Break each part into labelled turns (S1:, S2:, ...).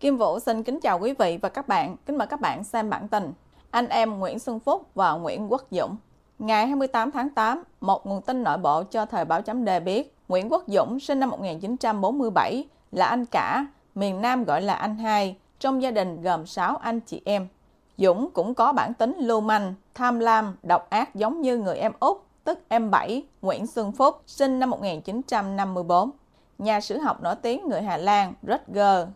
S1: Kim Vũ xin kính chào quý vị và các bạn. Kính mời các bạn xem bản tin. Anh em Nguyễn Xuân Phúc và Nguyễn Quốc Dũng. Ngày 28 tháng 8, một nguồn tin nội bộ cho thời báo chấm đề biết Nguyễn Quốc Dũng sinh năm 1947 là anh cả, miền Nam gọi là anh hai, trong gia đình gồm 6 anh chị em. Dũng cũng có bản tính lưu manh, tham lam, độc ác giống như người em Út, tức em Bảy, Nguyễn Xuân Phúc, sinh năm 1954. Nhà sử học nổi tiếng người Hà Lan Rutger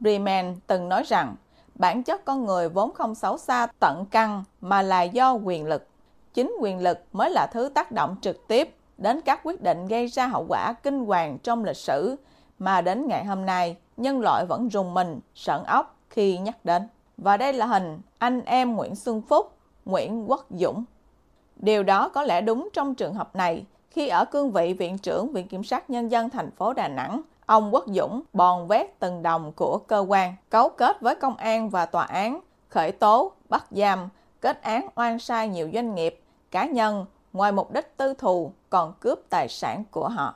S1: Riemann từng nói rằng bản chất con người vốn không xấu xa tận căn mà là do quyền lực. Chính quyền lực mới là thứ tác động trực tiếp đến các quyết định gây ra hậu quả kinh hoàng trong lịch sử mà đến ngày hôm nay nhân loại vẫn rùng mình, sợn óc khi nhắc đến. Và đây là hình anh em Nguyễn Xuân Phúc, Nguyễn Quốc Dũng. Điều đó có lẽ đúng trong trường hợp này khi ở cương vị Viện trưởng Viện Kiểm sát Nhân dân thành phố Đà Nẵng, Ông Quốc Dũng bòn vét từng đồng của cơ quan, cấu kết với công an và tòa án, khởi tố, bắt giam, kết án oan sai nhiều doanh nghiệp, cá nhân, ngoài mục đích tư thù còn cướp tài sản của họ.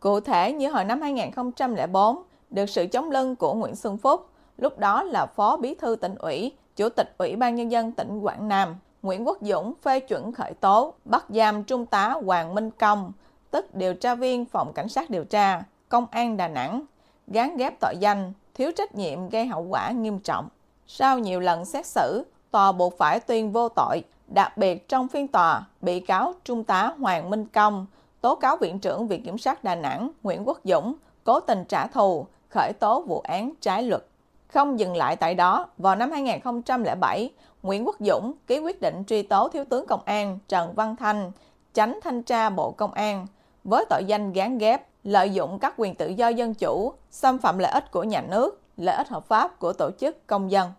S1: Cụ thể như hồi năm 2004, được sự chống lưng của Nguyễn Xuân Phúc, lúc đó là Phó Bí thư tỉnh ủy, Chủ tịch Ủy ban Nhân dân tỉnh Quảng Nam, Nguyễn Quốc Dũng phê chuẩn khởi tố, bắt giam Trung tá Hoàng Minh Công, tức điều tra viên Phòng Cảnh sát điều tra, Công an Đà Nẵng gán ghép tội danh thiếu trách nhiệm gây hậu quả nghiêm trọng. Sau nhiều lần xét xử, tòa buộc phải tuyên vô tội. Đặc biệt trong phiên tòa, bị cáo Trung tá Hoàng Minh Công tố cáo Viện trưởng Viện Kiểm sát Đà Nẵng Nguyễn Quốc Dũng cố tình trả thù, khởi tố vụ án trái luật. Không dừng lại tại đó, vào năm 2007, Nguyễn Quốc Dũng ký quyết định truy tố Thiếu tướng Công an Trần Văn Thanh, tránh thanh tra Bộ Công an, với tội danh gán ghép lợi dụng các quyền tự do dân chủ, xâm phạm lợi ích của nhà nước, lợi ích hợp pháp của tổ chức công dân.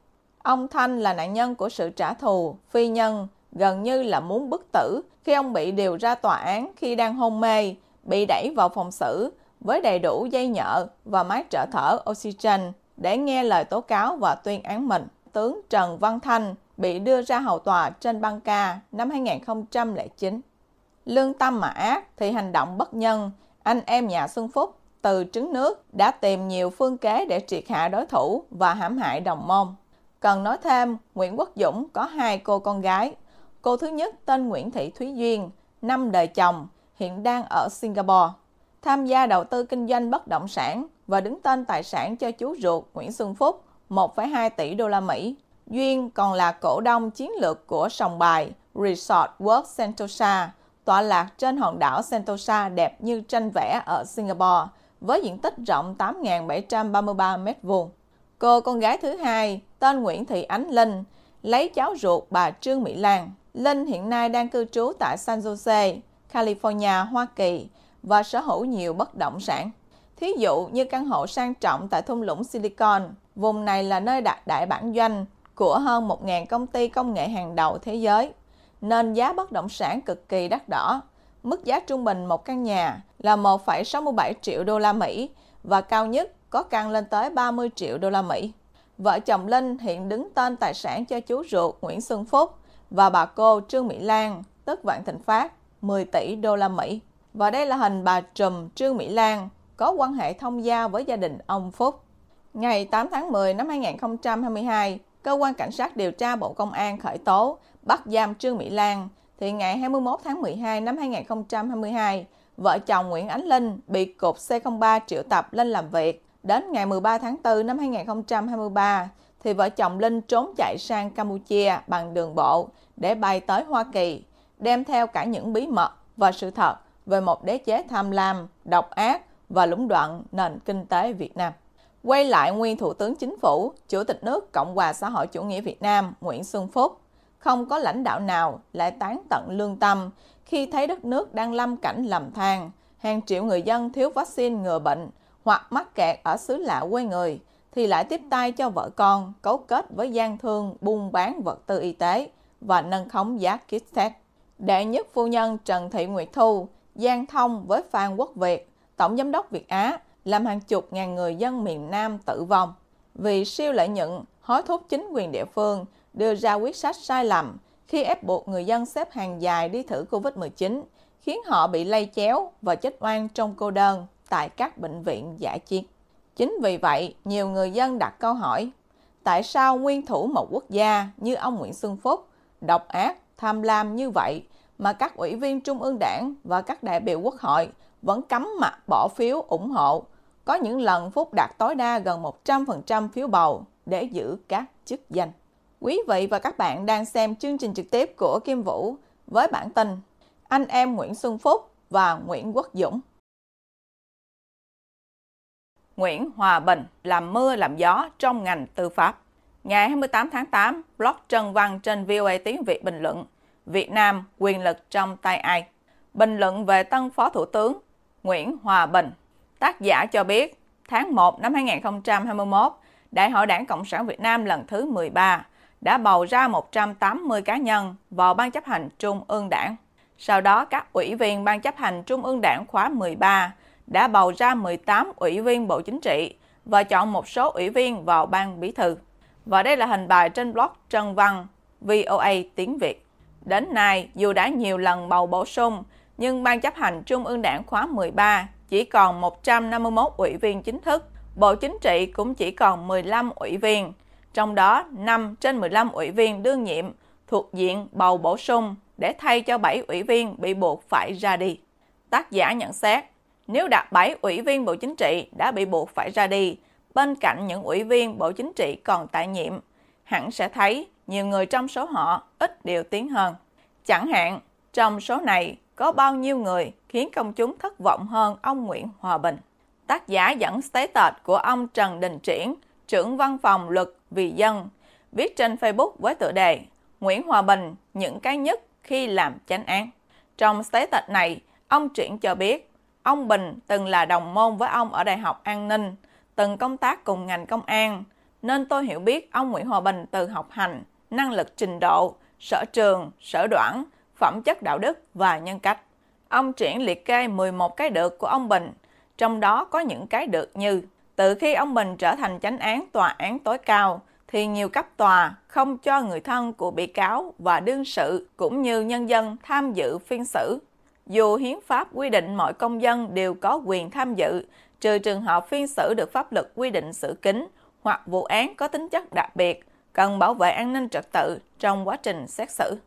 S1: Ông Thanh là nạn nhân của sự trả thù, phi nhân, gần như là muốn bức tử khi ông bị điều ra tòa án khi đang hôn mê, bị đẩy vào phòng xử với đầy đủ dây nhợ và máy trợ thở oxygen để nghe lời tố cáo và tuyên án mình. Tướng Trần Văn Thanh bị đưa ra hầu tòa trên băng ca năm 2009. Lương tâm mà ác thì hành động bất nhân, anh em nhà Xuân Phúc từ trứng nước đã tìm nhiều phương kế để triệt hạ đối thủ và hãm hại đồng môn. Cần nói thêm, Nguyễn Quốc Dũng có hai cô con gái. Cô thứ nhất tên Nguyễn Thị Thúy Duyên, năm đời chồng, hiện đang ở Singapore. Tham gia đầu tư kinh doanh bất động sản và đứng tên tài sản cho chú ruột Nguyễn Xuân Phúc 1,2 tỷ đô la Mỹ. Duyên còn là cổ đông chiến lược của sòng bài Resort World Sentosa, tọa lạc trên hòn đảo Sentosa đẹp như tranh vẽ ở Singapore, với diện tích rộng 8.733 m2. Cô con gái thứ hai, tên Nguyễn Thị Ánh Linh, lấy cháu ruột bà Trương Mỹ Lan. Linh hiện nay đang cư trú tại San Jose, California, Hoa Kỳ và sở hữu nhiều bất động sản. Thí dụ như căn hộ sang trọng tại thung lũng Silicon, vùng này là nơi đặt đại bản doanh của hơn 1.000 công ty công nghệ hàng đầu thế giới nên giá bất động sản cực kỳ đắt đỏ. Mức giá trung bình một căn nhà là 1,67 triệu đô la Mỹ và cao nhất có căn lên tới 30 triệu đô la Mỹ. Vợ chồng Linh hiện đứng tên tài sản cho chú ruột Nguyễn Xuân Phúc và bà cô Trương Mỹ Lan, tức Vạn Thịnh Phát, 10 tỷ đô la Mỹ. Và đây là hình bà Trùm Trương Mỹ Lan có quan hệ thông gia với gia đình ông Phúc. Ngày 8 tháng 10 năm 2022, Cơ quan Cảnh sát điều tra Bộ Công an khởi tố, bắt giam Trương Mỹ Lan, thì ngày 21 tháng 12 năm 2022, vợ chồng Nguyễn Ánh Linh bị Cục C03 triệu tập lên làm việc. Đến ngày 13 tháng 4 năm 2023, thì vợ chồng Linh trốn chạy sang Campuchia bằng đường bộ để bay tới Hoa Kỳ, đem theo cả những bí mật và sự thật về một đế chế tham lam, độc ác và lũng đoạn nền kinh tế Việt Nam. Quay lại nguyên Thủ tướng Chính phủ, Chủ tịch nước Cộng hòa xã hội chủ nghĩa Việt Nam Nguyễn Xuân Phúc, không có lãnh đạo nào lại tán tận lương tâm khi thấy đất nước đang lâm cảnh lầm than, hàng triệu người dân thiếu vaccine ngừa bệnh hoặc mắc kẹt ở xứ lạ quê người, thì lại tiếp tay cho vợ con cấu kết với gian thương buôn bán vật tư y tế và nâng khống giá kit test. Đệ nhất phu nhân Trần Thị Nguyệt Thu, gian thông với Phan Quốc Việt, Tổng Giám đốc Việt Á, làm hàng chục ngàn người dân miền Nam tử vong. Vì siêu lợi nhuận, hối thúc chính quyền địa phương đưa ra quyết sách sai lầm khi ép buộc người dân xếp hàng dài đi thử COVID-19, khiến họ bị lây chéo và chết oan trong cô đơn tại các bệnh viện giả chiến. Chính vì vậy, nhiều người dân đặt câu hỏi, tại sao nguyên thủ một quốc gia như ông Nguyễn Xuân Phúc độc ác, tham lam như vậy mà các ủy viên Trung ương Đảng và các đại biểu quốc hội vẫn cấm mặt bỏ phiếu ủng hộ có những lần Phúc đạt tối đa gần 100% phiếu bầu để giữ các chức danh. Quý vị và các bạn đang xem chương trình trực tiếp của Kim Vũ với bản tin Anh em Nguyễn Xuân Phúc và Nguyễn Quốc Dũng. Nguyễn Hòa Bình làm mưa làm gió trong ngành tư pháp. Ngày 28 tháng 8, blog Trần Văn trên VOA tiếng Việt bình luận Việt Nam quyền lực trong tay ai? Bình luận về tân phó thủ tướng Nguyễn Hòa Bình Tác giả cho biết, tháng 1 năm 2021, Đại hội Đảng Cộng sản Việt Nam lần thứ 13 đã bầu ra 180 cá nhân vào Ban chấp hành Trung ương Đảng. Sau đó, các ủy viên Ban chấp hành Trung ương Đảng khóa 13 đã bầu ra 18 ủy viên Bộ Chính trị và chọn một số ủy viên vào Ban Bí thư. Và đây là hình bài trên blog Trân Văn, VOA tiếng Việt. Đến nay, dù đã nhiều lần bầu bổ sung, nhưng Ban chấp hành Trung ương Đảng khóa 13 chỉ còn 151 ủy viên chính thức, Bộ Chính trị cũng chỉ còn 15 ủy viên, trong đó 5 trên 15 ủy viên đương nhiệm thuộc diện bầu bổ sung để thay cho 7 ủy viên bị buộc phải ra đi. Tác giả nhận xét, nếu đạt 7 ủy viên Bộ Chính trị đã bị buộc phải ra đi, bên cạnh những ủy viên Bộ Chính trị còn tại nhiệm, hẳn sẽ thấy nhiều người trong số họ ít điều tiến hơn. Chẳng hạn, trong số này có bao nhiêu người khiến công chúng thất vọng hơn ông Nguyễn Hòa Bình. Tác giả dẫn statement của ông Trần Đình Triển, trưởng văn phòng luật vì dân, viết trên Facebook với tựa đề Nguyễn Hòa Bình những cái nhất khi làm chánh án. Trong statement này, ông Triển cho biết ông Bình từng là đồng môn với ông ở Đại học An ninh, từng công tác cùng ngành công an, nên tôi hiểu biết ông Nguyễn Hòa Bình từ học hành, năng lực trình độ, sở trường, sở đoản – phẩm chất đạo đức và nhân cách. Ông Triển liệt kê 11 cái được của ông Bình, trong đó có những cái được như từ khi ông Bình trở thành chánh án tòa án tối cao, thì nhiều cấp tòa không cho người thân của bị cáo và đương sự cũng như nhân dân tham dự phiên xử. Dù hiến pháp quy định mọi công dân đều có quyền tham dự, trừ trường hợp phiên xử được pháp luật quy định xử kín hoặc vụ án có tính chất đặc biệt, cần bảo vệ an ninh trật tự trong quá trình xét xử.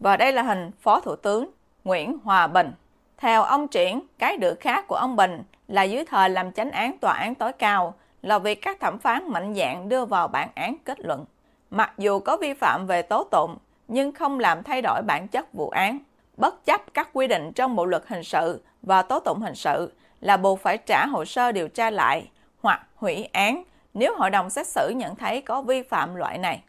S1: Và đây là hình Phó Thủ tướng Nguyễn Hòa Bình. Theo ông Triển, cái được khác của ông Bình là dưới thời làm chánh án tòa án tối cao là việc các thẩm phán mạnh dạng đưa vào bản án kết luận. Mặc dù có vi phạm về tố tụng, nhưng không làm thay đổi bản chất vụ án. Bất chấp các quy định trong bộ luật hình sự và tố tụng hình sự là buộc phải trả hồ sơ điều tra lại hoặc hủy án nếu hội đồng xét xử nhận thấy có vi phạm loại này.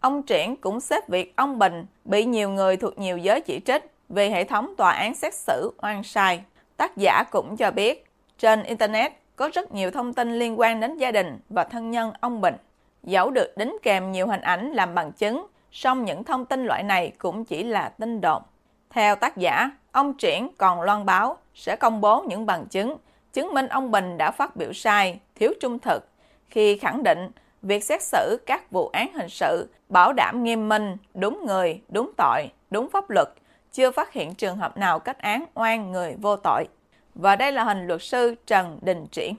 S1: Ông Triển cũng xếp việc ông Bình bị nhiều người thuộc nhiều giới chỉ trích về hệ thống tòa án xét xử oan sai. Tác giả cũng cho biết, trên Internet có rất nhiều thông tin liên quan đến gia đình và thân nhân ông Bình. Dẫu được đính kèm nhiều hình ảnh làm bằng chứng, song những thông tin loại này cũng chỉ là tin đồn. Theo tác giả, ông Triển còn loan báo sẽ công bố những bằng chứng chứng minh ông Bình đã phát biểu sai, thiếu trung thực khi khẳng định việc xét xử các vụ án hình sự bảo đảm nghiêm minh, đúng người, đúng tội, đúng pháp luật, chưa phát hiện trường hợp nào kết án oan người vô tội. Và đây là hình luật sư Trần Đình Triển.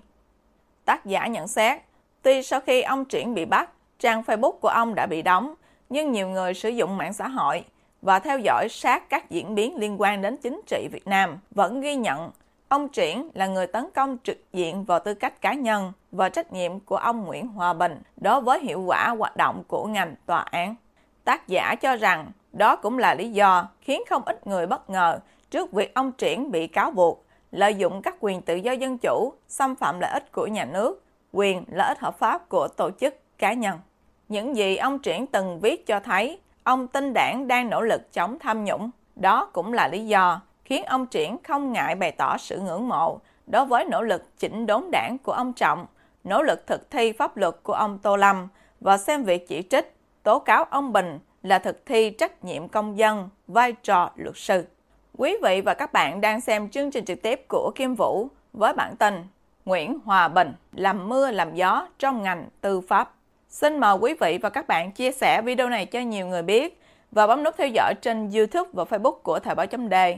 S1: Tác giả nhận xét, tuy sau khi ông Triển bị bắt, trang Facebook của ông đã bị đóng, nhưng nhiều người sử dụng mạng xã hội và theo dõi sát các diễn biến liên quan đến chính trị Việt Nam vẫn ghi nhận Ông Triển là người tấn công trực diện vào tư cách cá nhân và trách nhiệm của ông Nguyễn Hòa Bình đối với hiệu quả hoạt động của ngành tòa án. Tác giả cho rằng đó cũng là lý do khiến không ít người bất ngờ trước việc ông Triển bị cáo buộc lợi dụng các quyền tự do dân chủ, xâm phạm lợi ích của nhà nước, quyền lợi ích hợp pháp của tổ chức cá nhân. Những gì ông Triển từng viết cho thấy ông tin đảng đang nỗ lực chống tham nhũng. Đó cũng là lý do khiến ông Triển không ngại bày tỏ sự ngưỡng mộ đối với nỗ lực chỉnh đốn đảng của ông Trọng, nỗ lực thực thi pháp luật của ông Tô Lâm và xem việc chỉ trích, tố cáo ông Bình là thực thi trách nhiệm công dân, vai trò luật sư. Quý vị và các bạn đang xem chương trình trực tiếp của Kim Vũ với bản tin Nguyễn Hòa Bình làm mưa làm gió trong ngành tư pháp. Xin mời quý vị và các bạn chia sẻ video này cho nhiều người biết và bấm nút theo dõi trên YouTube và Facebook của Thời báo chấm đề